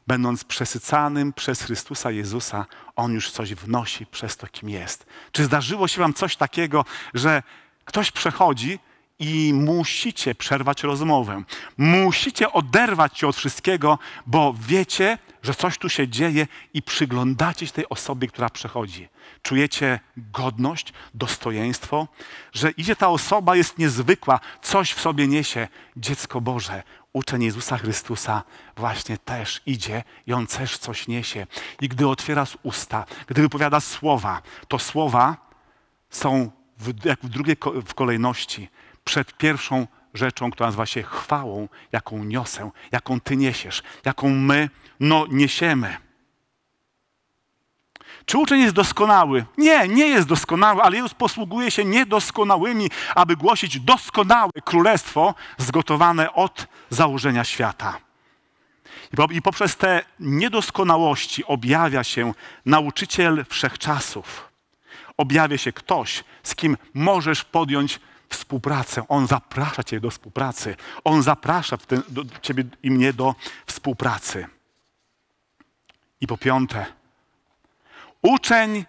będąc przesycanym przez Chrystusa Jezusa, on już coś wnosi przez to, kim jest. Czy zdarzyło się Wam coś takiego, że ktoś przechodzi i musicie przerwać rozmowę. Musicie oderwać się od wszystkiego, bo wiecie, że coś tu się dzieje i przyglądacie się tej osobie, która przechodzi. Czujecie godność, dostojeństwo, że idzie ta osoba, jest niezwykła, coś w sobie niesie. Dziecko Boże, uczeń Jezusa Chrystusa właśnie też idzie i on też coś niesie. I gdy otwiera usta, gdy wypowiada słowa, to słowa są w, jak w drugiej w kolejności przed pierwszą rzeczą, która nazywa się chwałą, jaką niosę, jaką Ty niesiesz, jaką my, no, niesiemy. Czy uczeń jest doskonały? Nie, nie jest doskonały, ale Jezus posługuje się niedoskonałymi, aby głosić doskonałe królestwo zgotowane od założenia świata. I poprzez te niedoskonałości objawia się nauczyciel wszechczasów. Objawia się ktoś, z kim możesz podjąć współpracę. On zaprasza Cię do współpracy. On zaprasza ten, do, Ciebie i mnie do współpracy. I po piąte, uczeń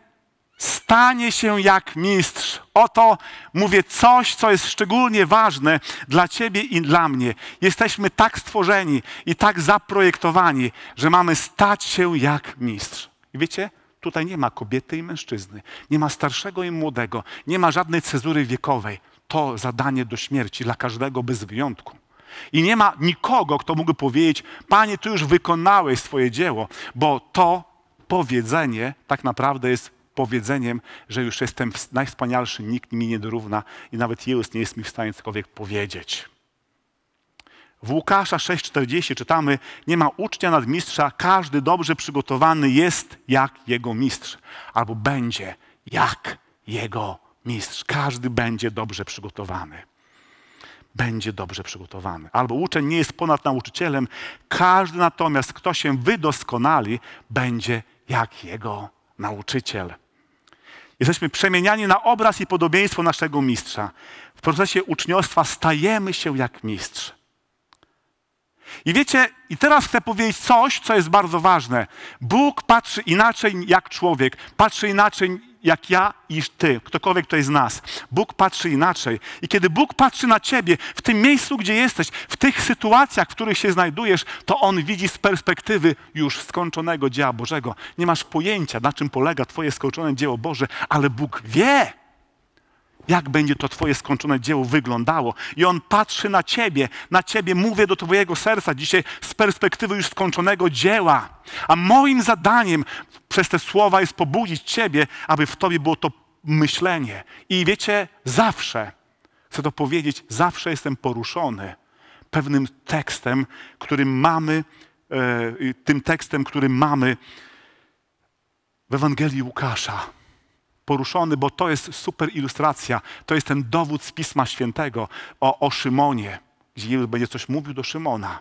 stanie się jak mistrz. Oto mówię coś, co jest szczególnie ważne dla Ciebie i dla mnie. Jesteśmy tak stworzeni i tak zaprojektowani, że mamy stać się jak mistrz. I wiecie, tutaj nie ma kobiety i mężczyzny, nie ma starszego i młodego, nie ma żadnej cezury wiekowej to zadanie do śmierci dla każdego bez wyjątku. I nie ma nikogo, kto mógłby powiedzieć: Panie, ty już wykonałeś swoje dzieło, bo to powiedzenie tak naprawdę jest powiedzeniem, że już jestem najwspanialszy, nikt mi nie dorówna i nawet Jezus nie jest mi w stanie cokolwiek powiedzieć. W Łukasza 6,40 czytamy: Nie ma ucznia nad mistrza, każdy dobrze przygotowany jest jak jego mistrz, albo będzie jak jego mistrz mistrz. Każdy będzie dobrze przygotowany. Będzie dobrze przygotowany. Albo uczeń nie jest ponad nauczycielem, każdy natomiast, kto się wydoskonali, będzie jak jego nauczyciel. Jesteśmy przemieniani na obraz i podobieństwo naszego mistrza. W procesie uczniostwa stajemy się jak mistrz. I wiecie, i teraz chcę powiedzieć coś, co jest bardzo ważne. Bóg patrzy inaczej jak człowiek, patrzy inaczej jak ja i ty, ktokolwiek jest z nas. Bóg patrzy inaczej. I kiedy Bóg patrzy na ciebie, w tym miejscu, gdzie jesteś, w tych sytuacjach, w których się znajdujesz, to On widzi z perspektywy już skończonego dzieła Bożego. Nie masz pojęcia, na czym polega Twoje skończone dzieło Boże, ale Bóg wie jak będzie to Twoje skończone dzieło wyglądało. I On patrzy na Ciebie, na Ciebie mówię do Twojego serca dzisiaj z perspektywy już skończonego dzieła. A moim zadaniem przez te słowa jest pobudzić Ciebie, aby w Tobie było to myślenie. I wiecie, zawsze, chcę to powiedzieć, zawsze jestem poruszony pewnym tekstem, który mamy, e, tym tekstem, który mamy w Ewangelii Łukasza poruszony, bo to jest super ilustracja. To jest ten dowód z Pisma Świętego o, o Szymonie, gdzie Jezus będzie coś mówił do Szymona,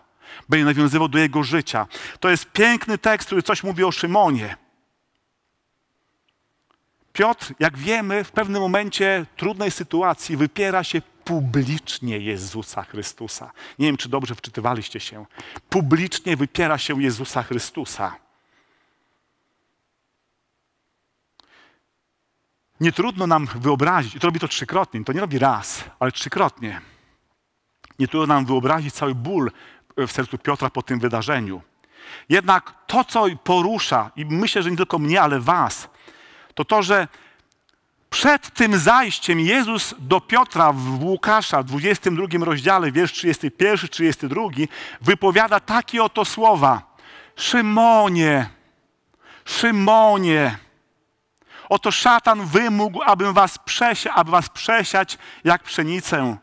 będzie nawiązywał do jego życia. To jest piękny tekst, który coś mówi o Szymonie. Piotr, jak wiemy, w pewnym momencie trudnej sytuacji wypiera się publicznie Jezusa Chrystusa. Nie wiem, czy dobrze wczytywaliście się. Publicznie wypiera się Jezusa Chrystusa. nie trudno nam wyobrazić, i to robi to trzykrotnie, to nie robi raz, ale trzykrotnie. Nie trudno nam wyobrazić cały ból e, w sercu Piotra po tym wydarzeniu. Jednak to, co porusza, i myślę, że nie tylko mnie, ale Was, to to, że przed tym zajściem Jezus do Piotra w Łukasza, w 22 rozdziale, wiersz 31, 32, wypowiada takie oto słowa. Szymonie, Szymonie, Oto szatan wymógł, abym was przesia, aby was przesiać jak pszenicę.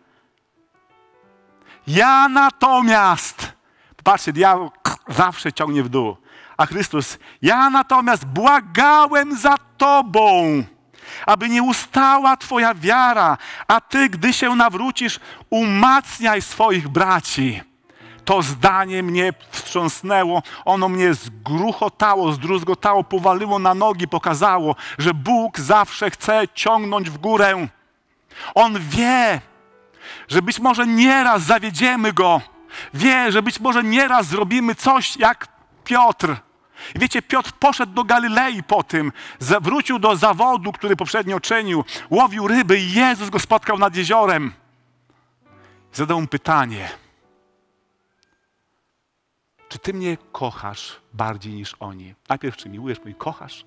Ja natomiast, patrzcie, diabeł zawsze ciągnie w dół, a Chrystus, ja natomiast błagałem za tobą, aby nie ustała twoja wiara, a ty, gdy się nawrócisz, umacniaj swoich braci. To zdanie mnie wstrząsnęło, ono mnie zgruchotało, zdruzgotało, powaliło na nogi, pokazało, że Bóg zawsze chce ciągnąć w górę. On wie, że być może nieraz zawiedziemy go. Wie, że być może nieraz zrobimy coś jak Piotr. Wiecie, Piotr poszedł do Galilei po tym, wrócił do zawodu, który poprzednio czynił, łowił ryby i Jezus go spotkał nad jeziorem. Zadał mu pytanie. Czy ty mnie kochasz bardziej niż oni? Najpierw, czy miłujesz mnie, kochasz?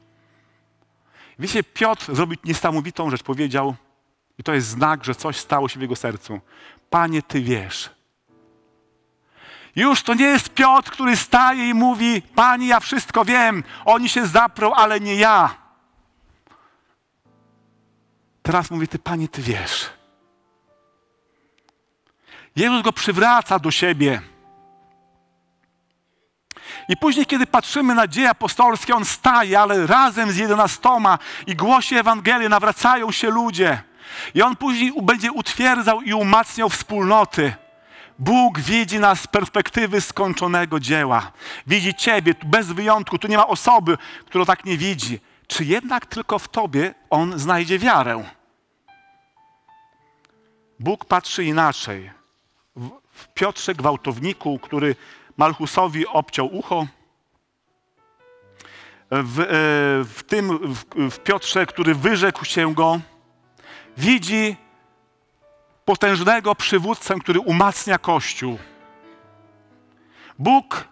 Wiecie, Piotr zrobił niesamowitą rzecz. Powiedział, i to jest znak, że coś stało się w jego sercu. Panie, ty wiesz. Już to nie jest Piotr, który staje i mówi: Panie, ja wszystko wiem. Oni się zaprą, ale nie ja. Teraz mówi: Ty, Panie, ty wiesz. Jezus go przywraca do siebie. I później, kiedy patrzymy na dzieje apostolskie, on staje, ale razem z jedenastoma i głosi Ewangelię, nawracają się ludzie. I on później będzie utwierdzał i umacniał wspólnoty. Bóg widzi nas z perspektywy skończonego dzieła. Widzi Ciebie bez wyjątku. Tu nie ma osoby, która tak nie widzi. Czy jednak tylko w Tobie On znajdzie wiarę? Bóg patrzy inaczej. W Piotrze Gwałtowniku, który Malchusowi obciął ucho. W, e, w tym, w, w Piotrze, który wyrzekł się go, widzi potężnego przywódcę, który umacnia Kościół. Bóg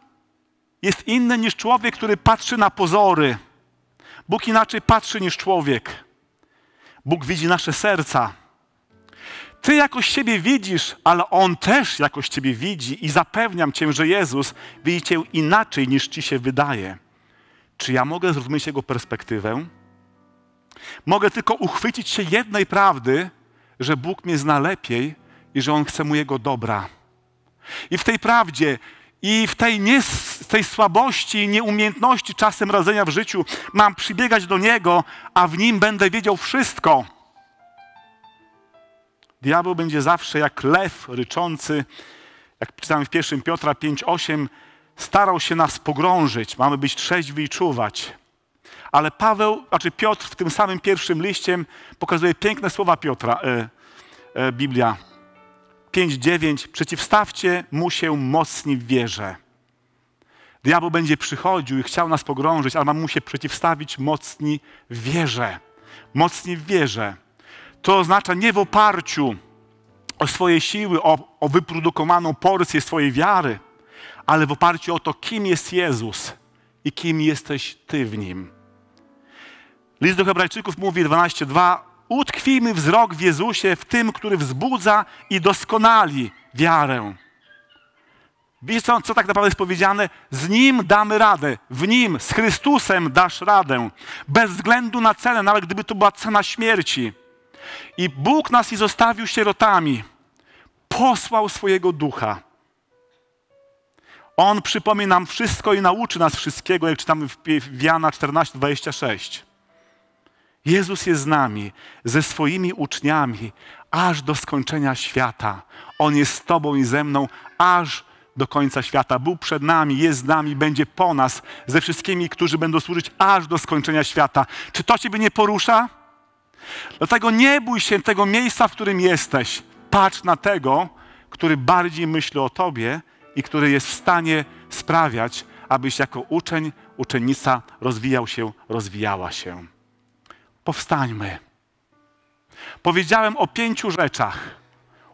jest inny niż człowiek, który patrzy na pozory. Bóg inaczej patrzy niż człowiek. Bóg widzi nasze serca. Ty jakoś siebie widzisz, ale On też jakoś ciebie widzi i zapewniam cię, że Jezus widzi cię inaczej niż ci się wydaje. Czy ja mogę zrozumieć Jego perspektywę? Mogę tylko uchwycić się jednej prawdy, że Bóg mnie zna lepiej i że On chce mu Jego dobra. I w tej prawdzie, i w tej, nie, tej słabości, nieumiejętności czasem radzenia w życiu mam przybiegać do Niego, a w Nim będę wiedział wszystko. Diabeł będzie zawsze jak lew ryczący, jak czytamy w 1 Piotra 5,8, starał się nas pogrążyć. Mamy być trzeźwi i czuwać. Ale Paweł, znaczy Piotr w tym samym pierwszym liściem pokazuje piękne słowa Piotra, e, e, Biblia. 5,9 Przeciwstawcie mu się mocni w wierze. Diabeł będzie przychodził i chciał nas pogrążyć, ale mam mu się przeciwstawić mocni w wierze. Mocni w wierze to oznacza nie w oparciu o swoje siły, o, o wyprodukowaną porcję swojej wiary, ale w oparciu o to, kim jest Jezus i kim jesteś Ty w Nim. List do Hebrajczyków mówi 12:2 Utkwimy wzrok w Jezusie, w tym, który wzbudza i doskonali wiarę. Widzisz, co tak naprawdę jest powiedziane? Z Nim damy radę, w Nim, z Chrystusem dasz radę. Bez względu na cenę, nawet gdyby to była cena śmierci. I Bóg nas nie zostawił sierotami. Posłał swojego ducha. On przypomni nam wszystko i nauczy nas wszystkiego, jak czytamy w Jana 14, 26. Jezus jest z nami, ze swoimi uczniami, aż do skończenia świata. On jest z Tobą i ze mną, aż do końca świata. Był przed nami, jest z nami, będzie po nas, ze wszystkimi, którzy będą służyć aż do skończenia świata. Czy to Ciebie nie porusza? Dlatego nie bój się tego miejsca, w którym jesteś. Patrz na tego, który bardziej myśli o tobie i który jest w stanie sprawiać, abyś jako uczeń, uczennica rozwijał się, rozwijała się. Powstańmy. Powiedziałem o pięciu rzeczach.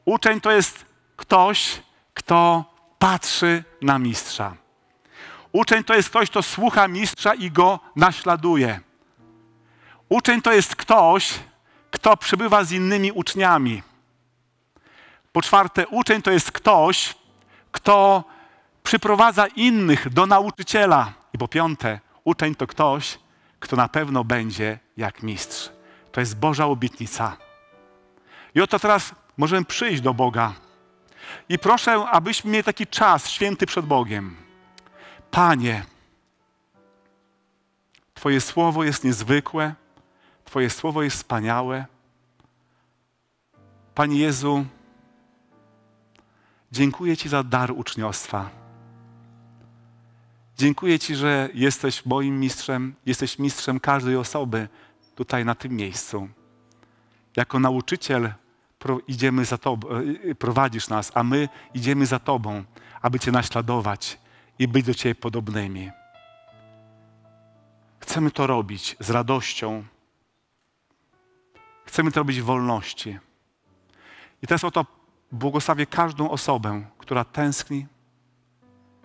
Uczeń to jest ktoś, kto patrzy na mistrza. Uczeń to jest ktoś, kto słucha mistrza i go naśladuje. Uczeń to jest ktoś, kto przebywa z innymi uczniami. Po czwarte, uczeń to jest ktoś, kto przyprowadza innych do nauczyciela. I po piąte, uczeń to ktoś, kto na pewno będzie jak mistrz. To jest Boża obietnica. I oto teraz możemy przyjść do Boga. I proszę, abyśmy mieli taki czas święty przed Bogiem. Panie, Twoje słowo jest niezwykłe. Twoje słowo jest wspaniałe. Panie Jezu, dziękuję Ci za dar uczniostwa. Dziękuję Ci, że jesteś moim mistrzem, jesteś mistrzem każdej osoby tutaj na tym miejscu. Jako nauczyciel idziemy za Tobą, e, prowadzisz nas, a my idziemy za Tobą, aby Cię naśladować i być do Ciebie podobnymi. Chcemy to robić z radością Chcemy to robić w wolności. I teraz oto błogosławię każdą osobę, która tęskni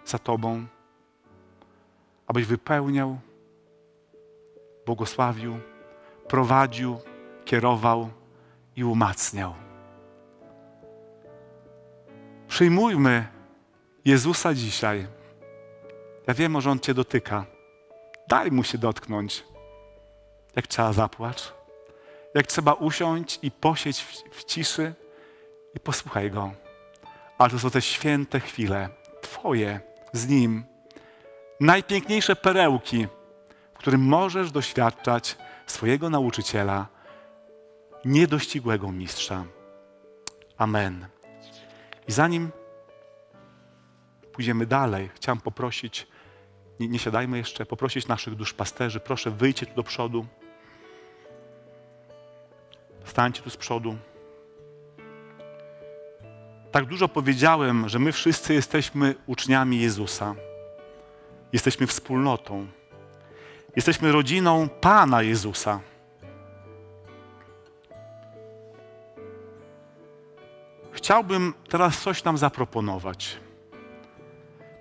za Tobą, abyś wypełniał, błogosławił, prowadził, kierował i umacniał. Przyjmujmy Jezusa dzisiaj. Ja wiem, że On Cię dotyka. Daj Mu się dotknąć. Jak trzeba zapłacz jak trzeba usiąść i posieć w, w ciszy i posłuchaj Go. Ale to są te święte chwile, Twoje, z Nim. Najpiękniejsze perełki, w którym możesz doświadczać swojego nauczyciela, niedościgłego mistrza. Amen. I zanim pójdziemy dalej, chciałem poprosić, nie, nie siadajmy jeszcze, poprosić naszych duszpasterzy, proszę wyjdźcie tu do przodu. Stańcie tu z przodu. Tak dużo powiedziałem, że my wszyscy jesteśmy uczniami Jezusa. Jesteśmy wspólnotą. Jesteśmy rodziną Pana Jezusa. Chciałbym teraz coś nam zaproponować.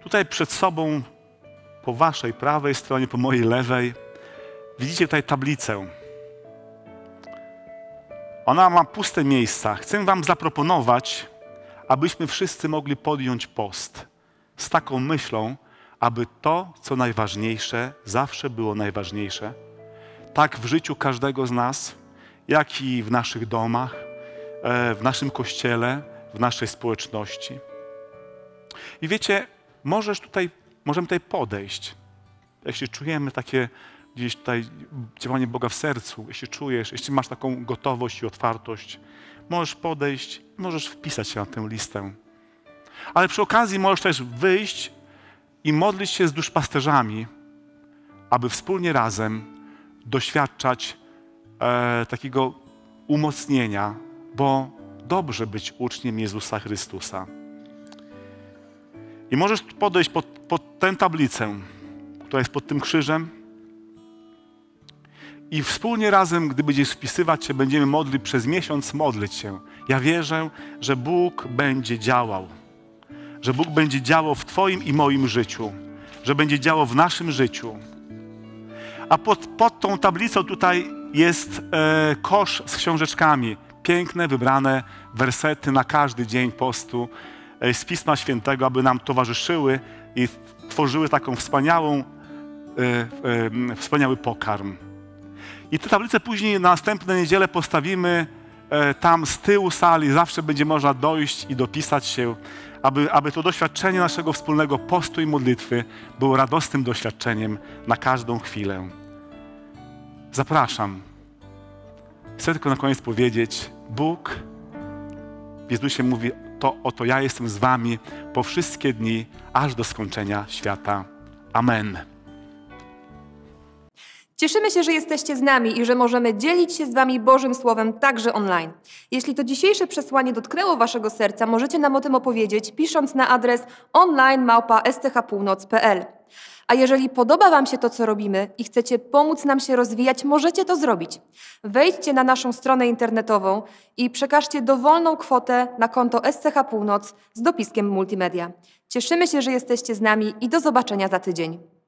Tutaj przed sobą, po waszej prawej stronie, po mojej lewej, widzicie tutaj tablicę. Ona ma puste miejsca. Chcę Wam zaproponować, abyśmy wszyscy mogli podjąć post z taką myślą, aby to, co najważniejsze, zawsze było najważniejsze. Tak w życiu każdego z nas, jak i w naszych domach, e, w naszym kościele, w naszej społeczności. I wiecie, możesz tutaj, możemy tutaj podejść. Jeśli czujemy takie gdzieś tutaj działanie Boga w sercu, jeśli czujesz, jeśli masz taką gotowość i otwartość, możesz podejść, możesz wpisać się na tę listę. Ale przy okazji możesz też wyjść i modlić się z duszpasterzami, aby wspólnie razem doświadczać e, takiego umocnienia, bo dobrze być uczniem Jezusa Chrystusa. I możesz podejść pod, pod tę tablicę, która jest pod tym krzyżem, i wspólnie razem, gdy będziesz wpisywać się, będziemy modlić przez miesiąc, modlić się. Ja wierzę, że Bóg będzie działał. Że Bóg będzie działał w Twoim i moim życiu. Że będzie działał w naszym życiu. A pod, pod tą tablicą tutaj jest e, kosz z książeczkami. Piękne, wybrane wersety na każdy dzień postu e, z Pisma Świętego, aby nam towarzyszyły i tworzyły taką wspaniałą, e, e wspaniały pokarm. I te tablice później na następne niedzielę postawimy e, tam z tyłu sali, zawsze będzie można dojść i dopisać się, aby, aby to doświadczenie naszego wspólnego postu i modlitwy było radosnym doświadczeniem na każdą chwilę. Zapraszam. Chcę tylko na koniec powiedzieć, Bóg w Jezusie mówi, to oto ja jestem z wami po wszystkie dni, aż do skończenia świata. Amen. Cieszymy się, że jesteście z nami i że możemy dzielić się z Wami Bożym Słowem także online. Jeśli to dzisiejsze przesłanie dotknęło Waszego serca, możecie nam o tym opowiedzieć, pisząc na adres online.małpa.schpółnoc.pl. A jeżeli podoba Wam się to, co robimy i chcecie pomóc nam się rozwijać, możecie to zrobić. Wejdźcie na naszą stronę internetową i przekażcie dowolną kwotę na konto SCH Północ z dopiskiem Multimedia. Cieszymy się, że jesteście z nami i do zobaczenia za tydzień.